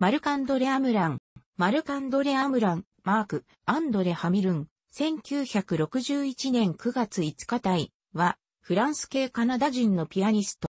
マルカンドレ・アムラン、マルカンドレ・アムラン、マーク、アンドレ・ハミルン、1961年9月5日体は、フランス系カナダ人のピアニスト。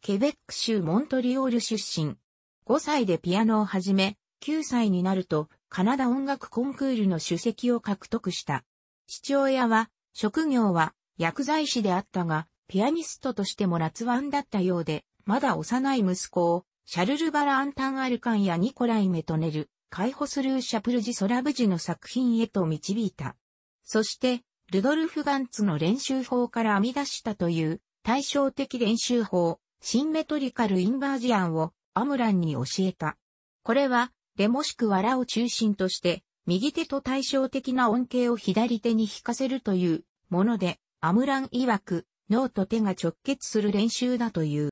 ケベック州モントリオール出身。5歳でピアノを始め、9歳になると、カナダ音楽コンクールの主席を獲得した。父親は、職業は、薬剤師であったが、ピアニストとしても辣腕だったようで、まだ幼い息子をシャルル・バラ・アンタン・アルカンやニコライ・メトネル、解放するシャプルジ・ソラブジの作品へと導いた。そして、ルドルフ・ガンツの練習法から編み出したという対照的練習法、シンメトリカル・インバージアンをアムランに教えた。これは、レモしくワラを中心として、右手と対照的な音形を左手に引かせるというもので、アムラン曰く、脳と手が直結する練習だという。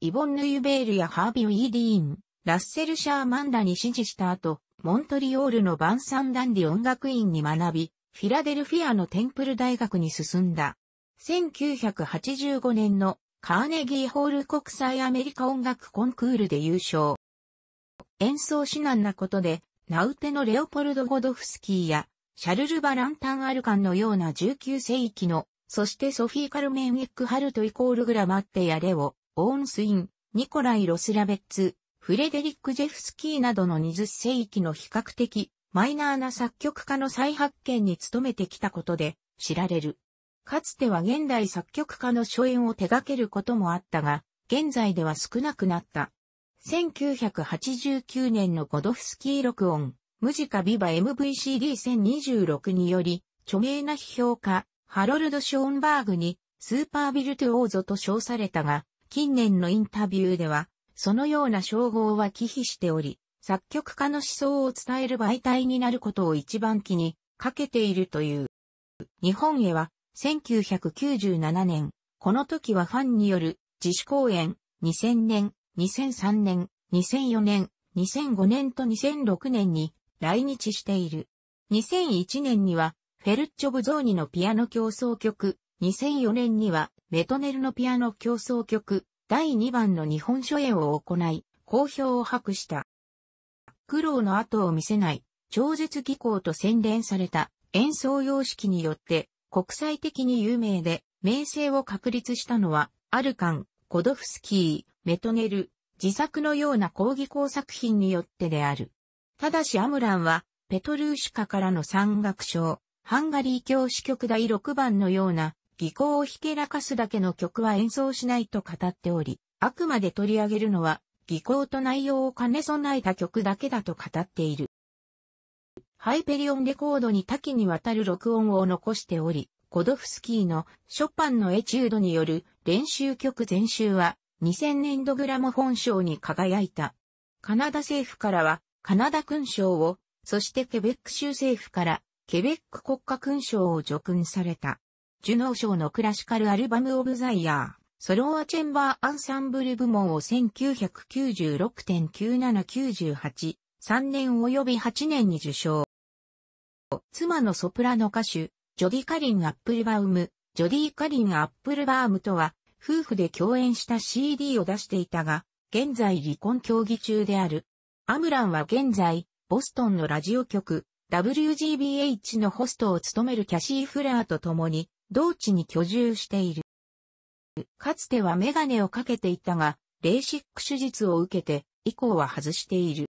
イボンヌ・ユベールやハービー・ウィーディーン、ラッセル・シャーマンらに支持した後、モントリオールのバンサンダンディ音楽院に学び、フィラデルフィアのテンプル大学に進んだ。1985年のカーネギーホール国際アメリカ音楽コンクールで優勝。演奏指南なことで、ナウテのレオポルド・ゴドフスキーや、シャルル・バ・ランタン・アルカンのような19世紀の、そしてソフィー・カルメン・エック・ハルトイコールグラマッテやレオ、オーンスイン、ニコライ・ロスラベッツ、フレデリック・ジェフスキーなどの20世紀の比較的マイナーな作曲家の再発見に努めてきたことで知られる。かつては現代作曲家の初演を手掛けることもあったが、現在では少なくなった。1989年のゴドフスキー録音、ムジカビバ MVCD1026 により、著名な批評家、ハロルド・ショーンバーグに、スーパービルトゥオーゾと称されたが、近年のインタビューでは、そのような称号は忌避しており、作曲家の思想を伝える媒体になることを一番気にかけているという。日本へは、1997年、この時はファンによる自主公演、2000年、2003年、2004年、2005年と2006年に来日している。2001年には、フェルッチョ・ブゾーニのピアノ競争曲、2004年にはメトネルのピアノ競争曲第2番の日本初演を行い、好評を博した。苦労の後を見せない超絶技巧と洗練された演奏様式によって国際的に有名で名声を確立したのはアルカン、コドフスキー、メトネル、自作のような抗義工作品によってである。ただしアムランはペトルーシュカからの山岳賞、ハンガリー教師局第6番のような技巧をひけらかすだけの曲は演奏しないと語っており、あくまで取り上げるのは、技巧と内容を兼ね備えた曲だけだと語っている。ハイペリオンレコードに多岐にわたる録音を残しており、ゴドフスキーのショパンのエチュードによる練習曲全集は2000年度グラモフォン賞に輝いた。カナダ政府からはカナダ勲章を、そしてケベック州政府からケベック国家勲章を叙勲された。ジュノー賞のクラシカルアルバムオブザイヤー、ソロアチェンバーアンサンブル部門を1996.9798、3年及び8年に受賞。妻のソプラノ歌手、ジョディ・カリン・アップルバウム、ジョディ・カリン・アップルバウムとは、夫婦で共演した CD を出していたが、現在離婚協議中である。アムランは現在、ボストンのラジオ局、WGBH のホストを務めるキャシー・フラーと共に、同地に居住している。かつてはメガネをかけていたが、レーシック手術を受けて、以降は外している。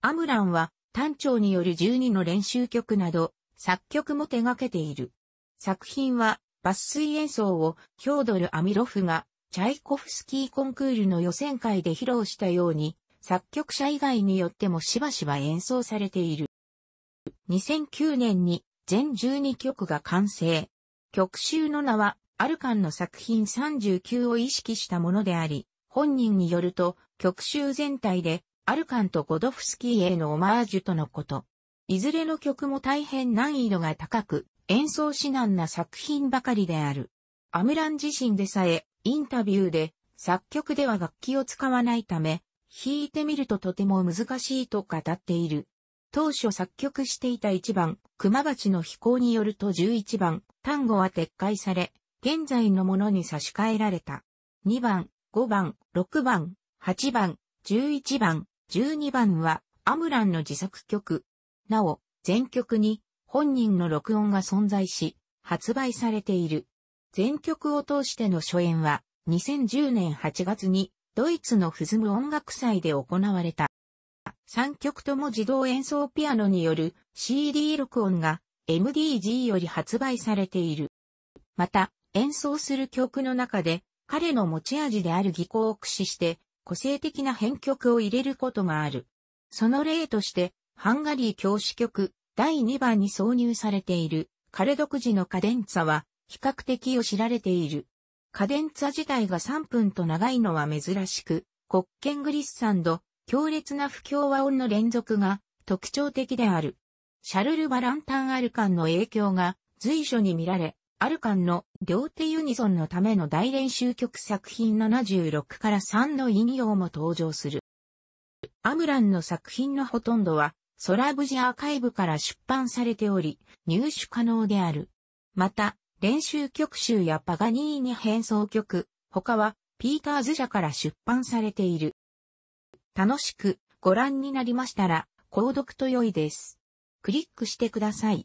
アムランは、単調による12の練習曲など、作曲も手掛けている。作品は、抜粋演奏を、ヒョードル・アミロフが、チャイコフスキーコンクールの予選会で披露したように、作曲者以外によってもしばしば演奏されている。2009年に全12曲が完成。曲集の名は、アルカンの作品39を意識したものであり、本人によると、曲集全体で、アルカンとゴドフスキーへのオマージュとのこと。いずれの曲も大変難易度が高く、演奏指南な作品ばかりである。アムラン自身でさえ、インタビューで、作曲では楽器を使わないため、弾いてみるととても難しいと語っている。当初作曲していた1番、熊鉢の飛行によると11番、単語は撤回され、現在のものに差し替えられた。2番、5番、6番、8番、11番、12番は、アムランの自作曲。なお、全曲に本人の録音が存在し、発売されている。全曲を通しての初演は、2010年8月に、ドイツのフズム音楽祭で行われた。3曲とも自動演奏ピアノによる CD 録音が MDG より発売されている。また、演奏する曲の中で、彼の持ち味である技巧を駆使して、個性的な編曲を入れることがある。その例として、ハンガリー教師曲第2番に挿入されている、彼独自のカデンツァは、比較的よ知られている。カデンツァ自体が3分と長いのは珍しく、国権グリッサンド、強烈な不協和音の連続が特徴的である。シャルル・バランタン・アルカンの影響が随所に見られ、アルカンの両手ユニゾンのための大練習曲作品76から3の引用も登場する。アムランの作品のほとんどは、ソラブジアーカイブから出版されており、入手可能である。また、練習曲集やパガニーニ変奏曲、他は、ピーターズ社から出版されている。楽しくご覧になりましたら、購読と良いです。クリックしてください。